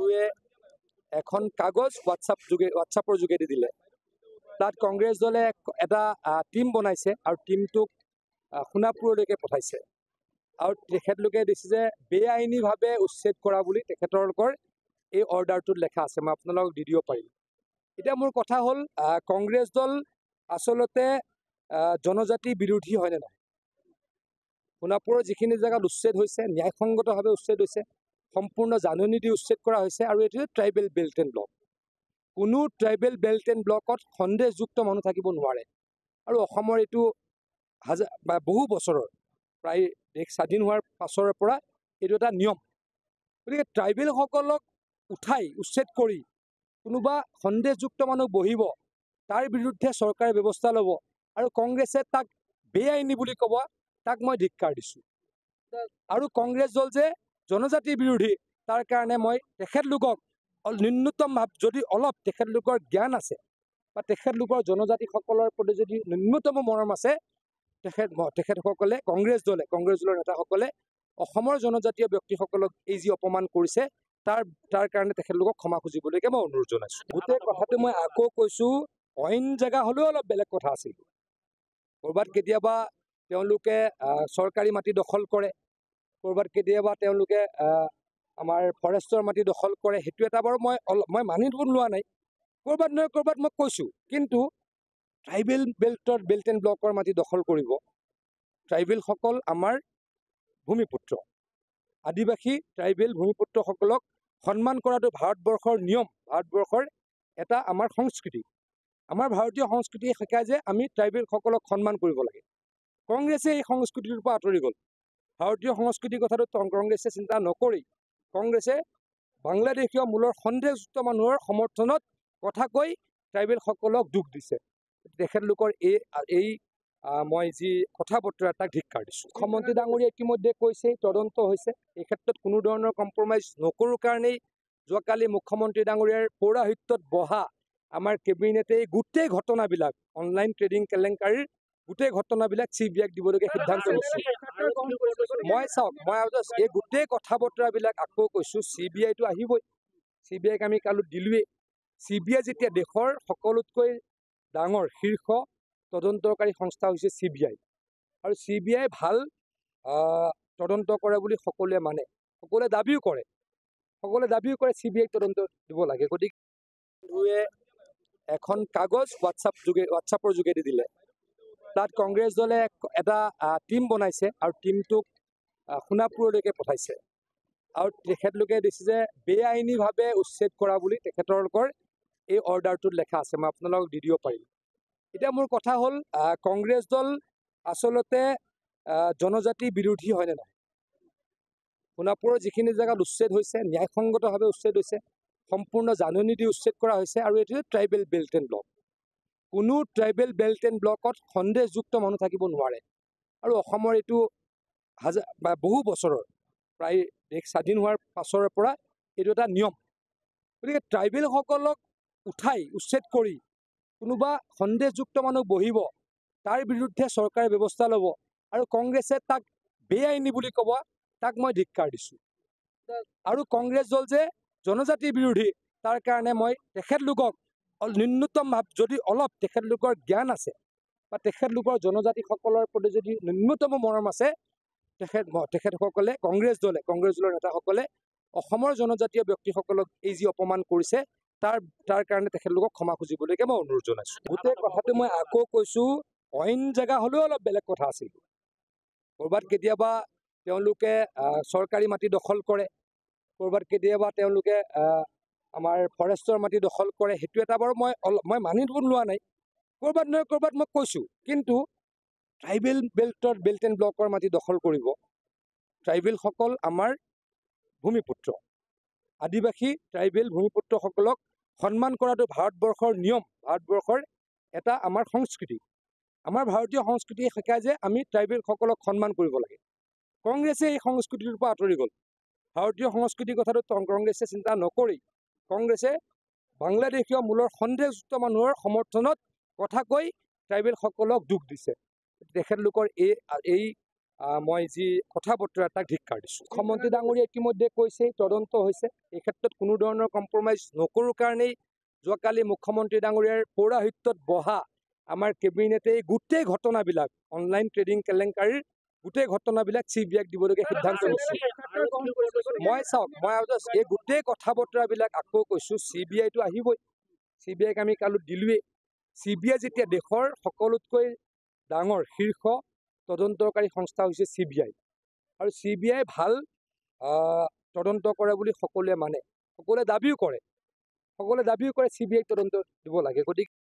বাবুৱে এখন কাগজ হোৱাটছআপ যোগে হোৱাটছআপৰ যোগেদি দিলে তাত কংগ্ৰেছ দলে এটা টীম বনাইছে আৰু টীমটোক সোণাপুৰলৈকে পঠাইছে আৰু তেখেতলোকে দিছে যে বেআইনীভাৱে উচ্ছেদ কৰা বুলি তেখেতলোকৰ এই অৰ্ডাৰটোত লেখা আছে মই আপোনালোকক দি দিব পাৰিম এতিয়া মোৰ কথা হ'ল কংগ্ৰেছ দল আচলতে জনজাতি বিৰোধী হয়নে নহয় সোণাপুৰৰ যিখিনি জেগাত উচ্ছেদ হৈছে ন্যায়সংগতভাৱে উচ্ছেদ হৈছে সম্পূৰ্ণ জাননী দি উচ্ছেদ কৰা হৈছে আৰু এইটো ট্ৰাইবেল বেল্ট এণ্ড ব্লক কোনো ট্ৰাইবেল বেল্ট এণ্ড ব্লকত সন্দেহযুক্ত মানুহ থাকিব নোৱাৰে আৰু অসমৰ এইটো হাজাৰ বা বহু বছৰৰ প্ৰায় দেশ স্বাধীন হোৱাৰ পাছৰে পৰা এইটো এটা নিয়ম গতিকে ট্ৰাইবেলসকলক উঠাই উচ্ছেদ কৰি কোনোবা সন্দেহযুক্ত মানুহ বহিব তাৰ বিৰুদ্ধে চৰকাৰে ব্যৱস্থা ল'ব আৰু কংগ্ৰেছে তাক বে আইনী বুলি ক'ব তাক মই ধিক্ষাৰ দিছোঁ আৰু কংগ্ৰেছ দল যে জনজাতি বিৰোধী তাৰ কাৰণে মই তেখেতলোকক ন্যূনতম ভাৱ যদি অলপ তেখেতলোকৰ জ্ঞান আছে বা তেখেতলোকৰ জনজাতিসকলৰ প্ৰতি যদি ন্যূনতম মৰম আছে তেখেত তেখেতসকলে কংগ্ৰেছ দলে কংগ্ৰেছ দলৰ নেতাসকলে অসমৰ জনজাতীয় ব্যক্তিসকলক এই যি অপমান কৰিছে তাৰ তাৰ কাৰণে তেখেতলোকক ক্ষমা খুজিবলৈকে মই অনুৰোধ জনাইছোঁ গোটেই কথাটো মই আকৌ কৈছোঁ অইন জেগা হ'লেও অলপ বেলেগ কথা আছিল ক'ৰবাত কেতিয়াবা তেওঁলোকে চৰকাৰী মাটি দখল কৰে ক'ৰবাত কেতিয়াবা তেওঁলোকে আমাৰ ফৰেষ্টৰ মাটি দখল কৰে সেইটো এটা বাৰু মই মই মানি লোৱা নাই ক'ৰবাত নহয় ক'ৰবাত মই কৈছোঁ কিন্তু ট্ৰাইবেল বেল্টত বেল্ট এণ্ড ব্লকৰ মাটি দখল কৰিব ট্ৰাইবেলসকল আমাৰ ভূমিপুত্ৰ আদিবাসী ট্ৰাইবেল ভূমিপুত্ৰসকলক সন্মান কৰাটো ভাৰতবৰ্ষৰ নিয়ম ভাৰতবৰ্ষৰ এটা আমাৰ সংস্কৃতি আমাৰ ভাৰতীয় সংস্কৃতিয়ে শিকায় যে আমি ট্ৰাইবেলসকলক সন্মান কৰিব লাগে কংগ্ৰেছে এই সংস্কৃতিটোৰ পৰা আঁতৰি গ'ল ভাৰতীয় সংস্কৃতিৰ কথাটো কংগ্ৰেছে চিন্তা নকৰি কংগ্ৰেছে বাংলাদেশীয় মূলৰ সন্দেহযুক্ত মানুহৰ সমৰ্থনত কথা কৈ ট্ৰাইবেলসকলক দুখ দিছে তেখেতলোকৰ এই এই মই যি কথা বতৰা তাক ধিক্ষাৰ দিছোঁ মুখ্যমন্ত্ৰী ডাঙৰীয়া ইতিমধ্যে কৈছে তদন্ত হৈছে এই ক্ষেত্ৰত কোনো ধৰণৰ কম্প্ৰমাইজ নকৰোঁ কাৰণেই যোৱাকালি মুখ্যমন্ত্ৰী ডাঙৰীয়াৰ পৌৰাহিত্যত বহা আমাৰ কেবিনেটেই গোটেই ঘটনাবিলাক অনলাইন ট্ৰেডিং কেলেংকাৰীৰ গোটেই ঘটনাবিলাক চি বি আইক দিবলগীয়া সিদ্ধান্ত লৈছে মই চাওক মই এই গোটেই কথা বতৰাবিলাক আকৌ কৈছোঁ চি বি আইটো আহিবই চি বি আইক আমি কালো দিলোৱেই চি বি আই যেতিয়া দেশৰ সকলোতকৈ ডাঙৰ শীৰ্ষ তদন্তকাৰী সংস্থা হৈছে চি বি আই আৰু চি বি আই ভাল তদন্ত কৰে বুলি সকলোৱে মানে সকলোৱে দাবীও কৰে সকলোৱে দাবীও কৰে চি বি আইক তদন্ত দিব লাগে গতিকে এখন কাগজ হোৱাটছআপ যোগে হোৱাটছআপৰ যোগেদি দিলে তাত কংগ্ৰেছ দলে এটা টীম বনাইছে আৰু টীমটোক সোণাপুৰলৈকে পঠাইছে আৰু তেখেতলোকে দিছে যে বেআইনীভাৱে উচ্ছেদ কৰা বুলি তেখেতলোকৰ এই অৰ্ডাৰটোত লেখা আছে মই আপোনালোকক দি দিব পাৰিম এতিয়া মোৰ কথা হ'ল কংগ্ৰেছ দল আচলতে জনজাতি বিৰোধী হয়নে নহয় সোণাপুৰৰ যিখিনি জেগাত উচ্ছেদ হৈছে ন্যায়সংগতভাৱে উচ্ছেদ হৈছে সম্পূৰ্ণ জাননী দি উচ্ছেদ কৰা হৈছে আৰু এইটো ট্ৰাইবেল বেল্ট এণ্ড ব্লক কোনো ট্ৰাইবেল বেল্ট এণ্ড ব্লকত সন্দেহযুক্ত মানুহ থাকিব নোৱাৰে আৰু অসমৰ এইটো হাজাৰ বা বহু বছৰৰ প্ৰায় দেশ স্বাধীন হোৱাৰ পাছৰে পৰা এইটো এটা নিয়ম গতিকে ট্ৰাইবেলসকলক উঠাই উচ্ছেদ কৰি কোনোবা সন্দেহযুক্ত মানুহ বহিব তাৰ বিৰুদ্ধে চৰকাৰে ব্যৱস্থা ল'ব আৰু কংগ্ৰেছে তাক বেআইনী বুলি ক'ব তাক মই ধিক্কাৰ দিছোঁ আৰু কংগ্ৰেছ দল যে জনজাতি বিৰোধী তাৰ কাৰণে মই তেখেতলোকক অল ন্যূনতম ভাৱ যদি অলপ তেখেতলোকৰ জ্ঞান আছে বা তেখেতলোকৰ জনজাতিসকলৰ প্ৰতি যদি ন্যূনতম মৰম আছে তেখেত তেখেতসকলে কংগ্ৰেছ দলে কংগ্ৰেছ দলৰ নেতাসকলে অসমৰ জনজাতীয় ব্যক্তিসকলক এই যি অপমান কৰিছে তাৰ তাৰ কাৰণে তেখেতলোকক ক্ষমা খুজিবলৈকে মই অনুৰোধ জনাইছোঁ গোটেই কথাটো মই আকৌ কৈছোঁ অইন জেগা হ'লেও অলপ বেলেগ কথা আছিল ক'ৰবাত কেতিয়াবা তেওঁলোকে চৰকাৰী মাটি দখল কৰে ক'ৰবাত কেতিয়াবা তেওঁলোকে আমাৰ ফৰেষ্টৰ মাটি দখল কৰে সেইটো এটা বাৰু মই অলপ মই মানি লোৱা নাই ক'ৰবাত নহয় ক'ৰবাত মই কৈছোঁ কিন্তু ট্ৰাইবেল বেল্টত বেল্ট এণ্ড ব্লকৰ মাটি দখল কৰিব ট্ৰাইবেলসকল আমাৰ ভূমিপুত্ৰ আদিবাসী ট্ৰাইবেল ভূমিপুত্ৰসকলক সন্মান কৰাটো ভাৰতবৰ্ষৰ নিয়ম ভাৰতবৰ্ষৰ এটা আমাৰ সংস্কৃতি আমাৰ ভাৰতীয় সংস্কৃতি শিকায় যে আমি ট্ৰাইবেলসকলক সন্মান কৰিব লাগে কংগ্ৰেছে এই সংস্কৃতিটোৰ পৰা আঁতৰি গ'ল ভাৰতীয় সংস্কৃতিৰ কথাটো কংগ্ৰেছে চিন্তা নকৰি কংগ্ৰেছে বাংলাদেশীয় মূলৰ সন্দেহযুক্ত মানুহৰ সমৰ্থনত কথা কৈ ট্ৰাইবেলসকলক দুখ দিছে তেখেতলোকৰ এই এই মই যি কথা বতৰা তাক ধিক্ষাৰ দিছোঁ মুখ্যমন্ত্ৰী ডাঙৰীয়া ইতিমধ্যে কৈছে তদন্ত হৈছে এই ক্ষেত্ৰত কোনো ধৰণৰ কম্প্ৰমাইজ নকৰোঁ কাৰণেই যোৱাকালি মুখ্যমন্ত্ৰী ডাঙৰীয়াৰ পৌৰাহিত্যত বহা আমাৰ কেবিনেটেই গোটেই ঘটনাবিলাক অনলাইন ট্ৰেডিং কেলেংকাৰীৰ গোটেই ঘটনাবিলাক চি বি আইক দিবলগীয়া সিদ্ধান্ত লৈছে মই চাওক মই এই গোটেই কথা বতৰাবিলাক আকৌ কৈছোঁ চি বি আইটো আহিবই চি বি আইক আমি কালো দিলোৱেই চি বি আই যেতিয়া দেশৰ সকলোতকৈ ডাঙৰ শীৰ্ষ তদন্তকাৰী সংস্থা হৈছে চি বি আই আৰু চি বি আই ভাল তদন্ত কৰে বুলি সকলোৱে মানে সকলোৱে দাবীও কৰে সকলোৱে দাবীও কৰে চি বি আইক তদন্ত দিব লাগে গতিকে